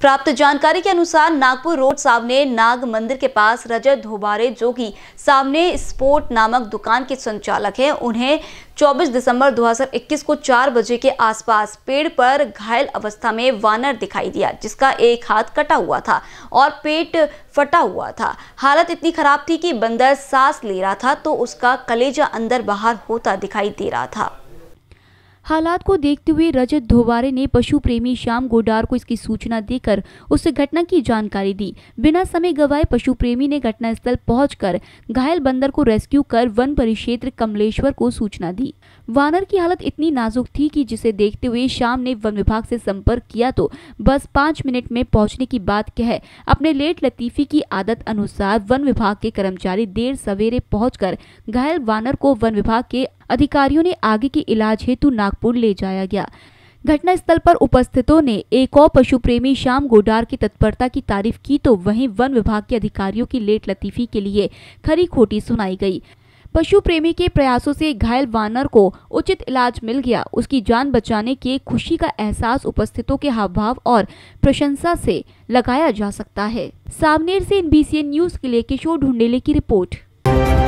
प्राप्त जानकारी के अनुसार नागपुर रोड सामने नाग मंदिर के पास रजत धोबारे जो कि सामने स्पोर्ट नामक दुकान के संचालक हैं उन्हें 24 दिसंबर 2021 को 4 बजे के आसपास पेड़ पर घायल अवस्था में वानर दिखाई दिया जिसका एक हाथ कटा हुआ था और पेट फटा हुआ था हालत इतनी खराब थी कि बंदर सांस ले रहा था तो उसका कलेजा अंदर बाहर होता दिखाई दे रहा था हालात को देखते हुए रजत धोवारे ने पशु प्रेमी श्याम गोडार को इसकी सूचना देकर उस घटना की जानकारी दी बिना समय गवाए पशु प्रेमी ने घटना स्थल पहुँच घायल बंदर को रेस्क्यू कर वन परिक्षेत्र कमलेश्वर को सूचना दी वानर की हालत इतनी नाजुक थी कि जिसे देखते हुए श्याम ने वन विभाग से संपर्क किया तो बस पाँच मिनट में पहुंचने की बात कह अपने लेट लतीफी की आदत अनुसार वन विभाग के कर्मचारी देर सवेरे पहुंचकर घायल वानर को वन विभाग के अधिकारियों ने आगे के इलाज हेतु नागपुर ले जाया गया घटनास्थल पर उपस्थितों ने एक और पशु प्रेमी श्याम गोडार की तत्परता की तारीफ की तो वहीं वन विभाग के अधिकारियों की लेट लतीफी के लिए खरी खोटी सुनाई गई पशु प्रेमी के प्रयासों से घायल वानर को उचित इलाज मिल गया उसकी जान बचाने के खुशी का एहसास उपस्थितों के हाव भाव और प्रशंसा से लगाया जा सकता है सामनेर से न्यूज के लिए किशोर ढूंढेले की रिपोर्ट